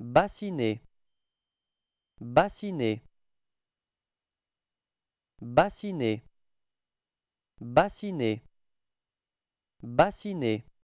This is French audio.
bassiner bassiner bassiner bassiner bassiner